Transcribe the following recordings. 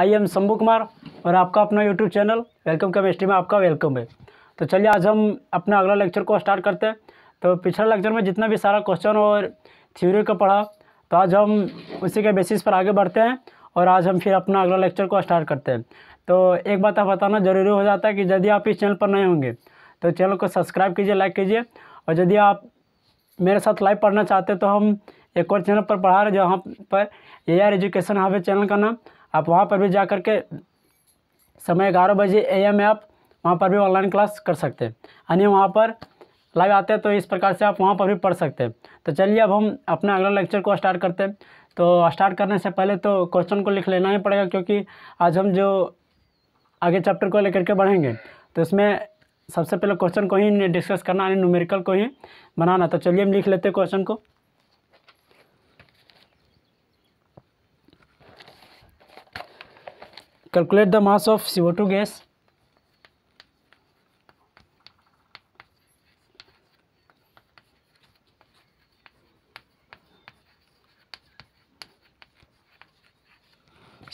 I am Shambhu Kumar और आपका अपना यूट्यूब चैनल वेलकम केमिस्ट्री में आपका वेलकम है तो चलिए आज हम अपना अगला लेक्चर को स्टार्ट करते हैं तो पिछला लेक्चर में जितना भी सारा क्वेश्चन और थ्योरी को पढ़ा तो आज हम उसी के बेसिस पर आगे बढ़ते हैं और आज हम फिर अपना अगला लेक्चर को स्टार्ट करते हैं तो एक बात आप बताना ज़रूरी हो जाता है कि यदि आप इस चैनल पर नए होंगे तो चैनल को सब्सक्राइब कीजिए लाइक कीजिए और यदि आप मेरे साथ लाइव पढ़ना चाहते हैं तो हम एक और चैनल पर पढ़ा रहे जहाँ पर ए आर एजुकेशन हावे चैनल का नाम आप वहाँ पर भी जा कर के समय ग्यारह बजे ए एम में आप वहाँ पर भी ऑनलाइन क्लास कर सकते हैं यानी वहाँ पर लाइव आते हैं तो इस प्रकार से आप वहाँ पर भी पढ़ सकते हैं तो चलिए अब हम अपने अगला लेक्चर को स्टार्ट करते हैं तो स्टार्ट करने से पहले तो क्वेश्चन को लिख लेना ही पड़ेगा क्योंकि आज हम जो आगे चैप्टर को लेकर के बढ़ेंगे तो इसमें सबसे पहले क्वेश्चन को ही डिस्कस करना यानी न्यूमेरिकल को ही बनाना तो चलिए हम लिख लेते हैं क्वेश्चन को calculate the mass of CO2 gas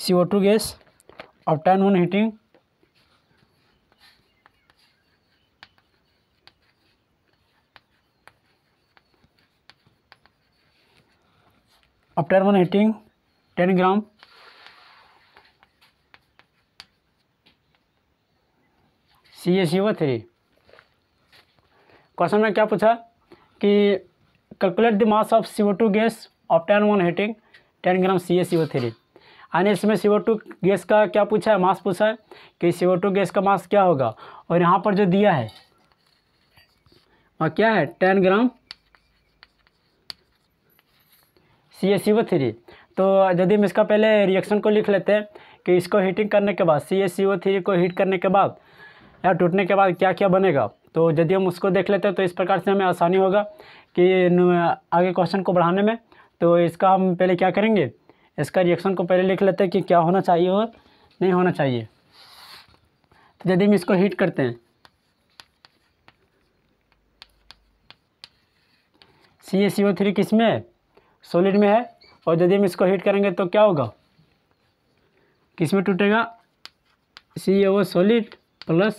CO2 gas obtain one heating obtain one heating 10 gram C S U three question में क्या पूछा कि calculate the mass of C O two gas of ten one heating ten gram C S U three यानी इसमें सी O two gas का क्या पूछा है मास पूछा है कि सी ओ टू गैस का मास क्या होगा और यहाँ पर जो दिया है वह क्या है ten gram C S C O three तो यदि हम इसका पहले रिएक्शन को लिख लेते हैं कि इसको हीटिंग करने के बाद C S C O three को हीट करने के बाद या टूटने के बाद क्या क्या बनेगा तो यदि हम उसको देख लेते हैं तो इस प्रकार से हमें आसानी होगा कि आगे क्वेश्चन को बढ़ाने में तो इसका हम पहले क्या करेंगे इसका रिएक्शन को पहले लिख लेते हैं कि क्या होना चाहिए और नहीं होना चाहिए तो यदि हम इसको हीट करते हैं सी ए सी ओ थ्री किस में है सॉलिड में है और यदि हम इसको हीट करेंगे तो क्या होगा किस में टूटेगा C A O solid plus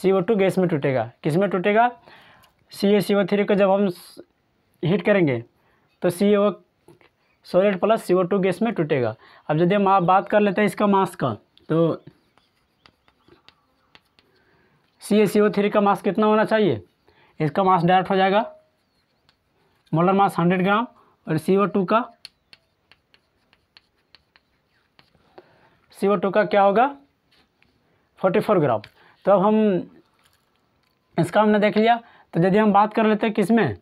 C O two gas में टूटेगा किस में टूटेगा सी ए सी ओ थ्री को जब हम हीट करेंगे तो C O solid plus C O two gas में टूटेगा अब यदि हम आप बात कर लेते हैं इसका मास का तो सी ए सी ओ थ्री का मास कितना होना चाहिए इसका मास डायरेक्ट हो जाएगा मोलर मास हंड्रेड ग्राम और सी ओ टू का सी टू का क्या होगा फोर्टी फोर ग्राम तो अब हम इसका हमने देख लिया तो यदि हम बात कर लेते हैं में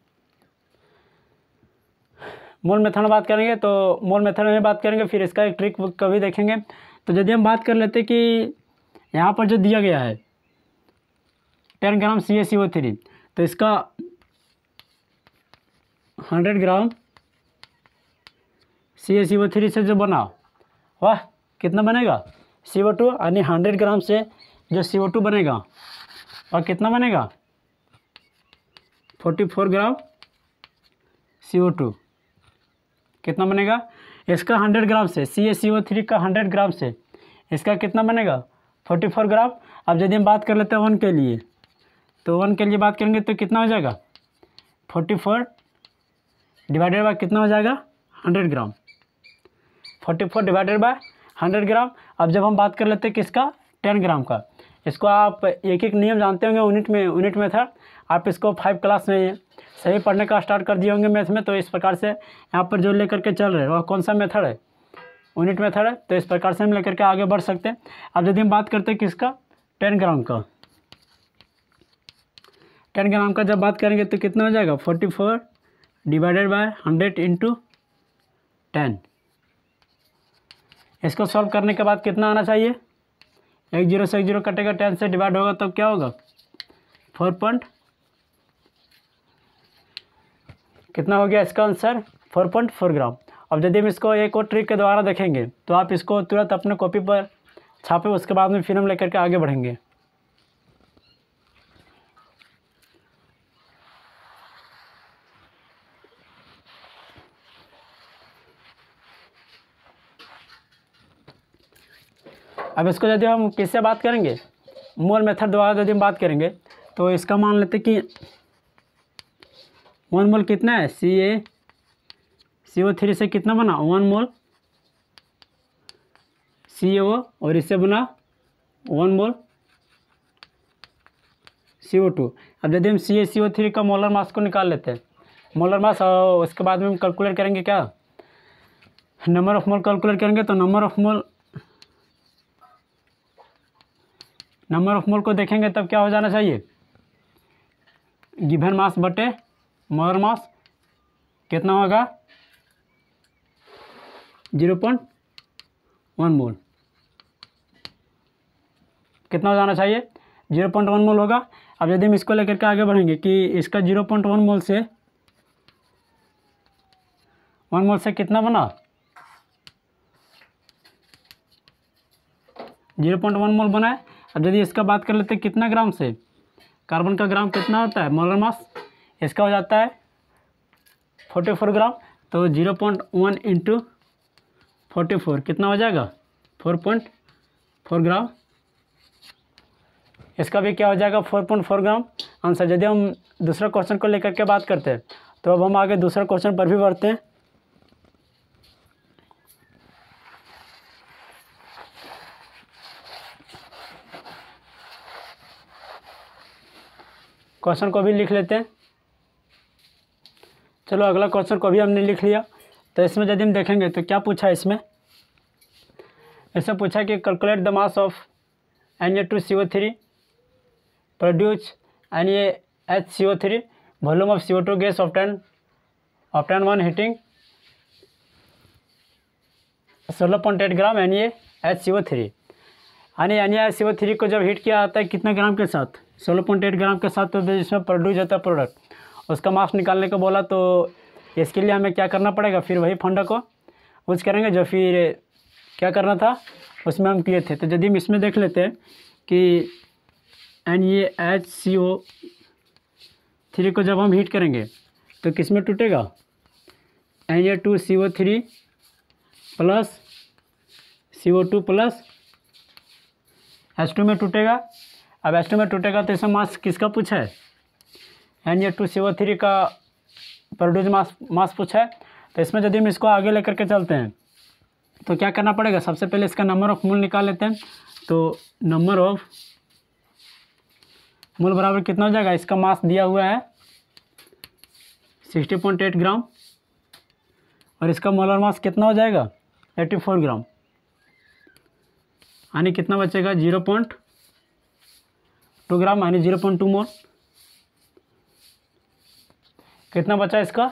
मोल मेथड में बात करेंगे तो मोल मेथड में बात करेंगे फिर इसका एक ट्रिक कभी देखेंगे तो यदि हम बात कर लेते कि यहाँ पर जो दिया गया है ten gram C O three तो इसका hundred gram C S three से जो बना वाह कितना बनेगा सी ओ टू यानी हंड्रेड ग्राम से जो सी ओ टू बनेगा और कितना बनेगा forty four gram C O two कितना बनेगा इसका हंड्रेड ग्राम से सी ए सी ओ थ्री का हंड्रेड ग्राम से इसका कितना बनेगा फोर्टी फोर ग्राम अब यदि हम बात कर लेते हैं वन के लिए तो वन के लिए बात करेंगे तो कितना हो जाएगा फोर्टी फोर डिवाइडेड बाय कितना हो जाएगा hundred gram forty four divided by hundred gram अब जब हम बात कर लेते हैं किसका टेन ग्राम का इसको आप एक एक नियम जानते होंगे यूनिट में यूनिट मेथड आप इसको फाइव क्लास में सही पढ़ने का स्टार्ट कर दिए होंगे मैथ में तो इस प्रकार से यहाँ पर जो लेकर के चल रहे हैं वह कौन सा मेथड है यूनिट मेथड है तो इस प्रकार से हम लेकर के आगे बढ़ सकते हैं अब यदि हम बात करते हैं किसका टेन ग्राम का टेन ग्राम का जब बात करेंगे तो कितना हो जाएगा forty four divided by hundred into ten इसको सॉल्व करने के बाद कितना आना चाहिए एक जीरो से एक जीरो कटेगा टेन से डिवाइड होगा तब तो क्या होगा फोर पॉइंट कितना हो गया इसका answer four point four gram अब यदि हम इसको एक और ट्रिक के द्वारा देखेंगे तो आप इसको तुरंत अपने कॉपी पर छापे उसके बाद में फिर हम लेकर के आगे बढ़ेंगे अब इसको यदि हम किससे बात करेंगे मोल मेथड द्वारा यदि हम बात करेंगे तो इसका मान लेते कि वन मोल कितना है सी ए सी ओ थ्री से कितना बना वन मोल सी ओ और इससे बना one mole C O to अब यदि हम सी ए सी ओ थ्री का मोलर मास को निकाल लेते हैं मोलर मास और उसके बाद में हम कैलकुलेट करेंगे क्या नंबर ऑफ मोल कैलकुलेट करेंगे तो number of mole number of mole को देखेंगे तब क्या हो जाना चाहिए गिभन मास बटे मोलर मास कितना होगा जीरो पॉइंट वन मोल कितना हो जाना चाहिए जीरो पॉइंट वन मोल होगा अब यदि हम इसको लेकर के आगे बढ़ेंगे कि इसका जीरो पॉइंट वन मोल से वन मोल से कितना बना जीरो पॉइंट वन मोल बनाए अब यदि इसका बात कर लेते हैं कितना ग्राम से कार्बन का ग्राम कितना होता है मोलर मास इसका हो जाता है फोर्टी फोर ग्राम तो zero point one into forty four कितना हो जाएगा फोर पॉइंट फोर ग्राम इसका भी क्या हो जाएगा four point four gram answer यदि हम दूसरा क्वेश्चन को लेकर के बात करते हैं तो अब हम आगे दूसरा क्वेश्चन पर भी बढ़ते हैं क्वेश्चन को भी लिख लेते हैं चलो अगला क्वेश्चन को भी हमने लिख लिया तो इसमें यदि हम देखेंगे तो क्या पूछा इसमें इसमें पूछा कि calculate the mass of N A two C O three produce N A H C O three volume of C O two gas option option one heating सोलह point eight gram N A H C O three यानी N A H C O three को जब heat किया जाता है कितना ग्राम के साथ सोलह पॉइंट एट ग्राम के साथ तो जिसमें प्रोड्यूस होता है प्रोडक्ट उसका मास्क निकालने को बोला तो इसके लिए हमें क्या करना पड़ेगा फिर वही फंडा को यूज करेंगे जो फिर क्या करना था उसमें हम किए थे तो यदि हम इसमें देख लेते हैं कि N A H C O three को जब हम हीट करेंगे तो किस में टूटेगा N A two C O three plus C O two plus H two में टूटेगा अब एस टू में टूटेगा तो इसमें मास किसका पूछा है N A two CO three का प्रोड्यूस मास मास पूछा है तो इसमें यदि हम इसको आगे लेकर के चलते हैं तो क्या करना पड़ेगा सबसे पहले इसका नंबर ऑफ मूल निकाल लेते हैं तो नंबर ऑफ मूल बराबर कितना हो जाएगा इसका मास दिया हुआ है सिक्सटी पॉइंट एट ग्राम और इसका मोलर मास कितना हो जाएगा एट्टी फोर ग्राम यानी कितना बचेगा zero point two gram minus zero point two mole कितना बचा इसका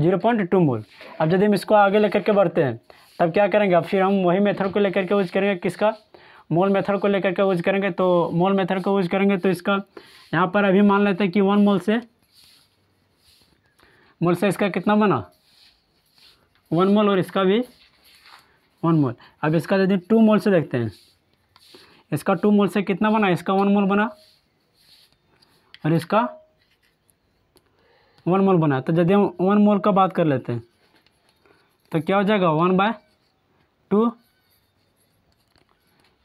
जीरो पॉइंट टू मोल अब यदि हम इसको आगे लेकर के बढ़ते हैं तब क्या करेंगे अब फिर हम वही मेथड को लेकर के यूज करेंगे किसका मोल मेथड को लेकर के यूज करेंगे तो मोल मेथड को यूज करेंगे तो इसका यहाँ पर अभी मान लेते हैं कि वन मोल से मोल से इसका कितना बना वन मोल और इसका भी वन मोल अब इसका यदि टू मोल से देखते हैं इसका टू मोल से कितना बना इसका वन मोल बना और इसका वन मोल बना तो यदि हम वन मोल का बात कर लेते हैं तो क्या हो जाएगा वन बाय टू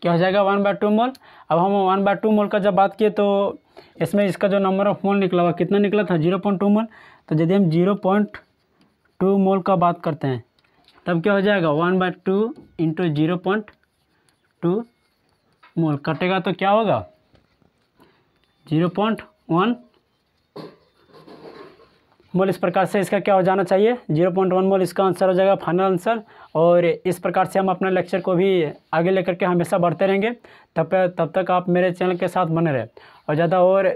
क्या हो जाएगा वन बाय टू मोल अब हम वन बाय टू मोल का जब बात किए तो इसमें इसका जो नंबर ऑफ मोल निकला हुआ कितना निकला था जीरो पॉइंट टू मोल तो यदि हम जीरो पॉइंट टू मोल का बात करते हैं तब क्या हो जाएगा one by two into zero point two mole कटेगा तो क्या होगा जीरो पॉइंट वन मोल इस प्रकार से इसका क्या हो जाना चाहिए जीरो पॉइंट वन मोल इसका आंसर हो जाएगा फाइनल आंसर और इस प्रकार से हम अपने लेक्चर को भी आगे लेकर के हमेशा बढ़ते रहेंगे तब तब तक आप मेरे चैनल के साथ बने रहे और ज़्यादा और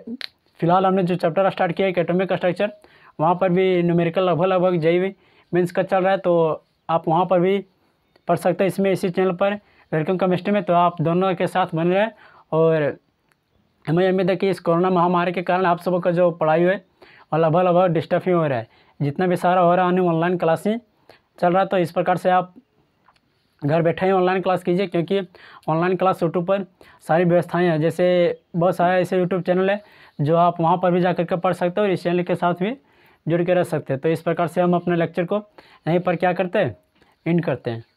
फिलहाल हमने जो चैप्टर स्टार्ट किया है एटोमिक स्ट्रक्चर वहाँ पर भी न्यूमेरिकल लगभग लगभग जई मीन्स का चल रहा है तो आप वहाँ पर भी पढ़ सकते हैं इसमें इसी चैनल पर वेलकम केमिस्ट्री में तो आप दोनों के साथ बने रहें और हमें उम्मीद है कि इस कोरोना महामारी के कारण आप सबों का जो पढ़ाई है और लगभग लगभग डिस्टर्ब ही हो रहा है जितना भी सारा हो रहा है ऑनलाइन क्लासें चल रहा है तो इस प्रकार से आप घर बैठे ही ऑनलाइन क्लास कीजिए क्योंकि ऑनलाइन क्लास यूट्यूब पर सारी व्यवस्थाएं हैं जैसे बहुत सारे ऐसे यूट्यूब चैनल है जो आप वहाँ पर भी जा के पढ़ सकते हो और इस चैनल के साथ भी जुड़ के रह सकते हैं तो इस प्रकार से हम अपने लेक्चर को यहीं पर क्या करते हैं इंड करते हैं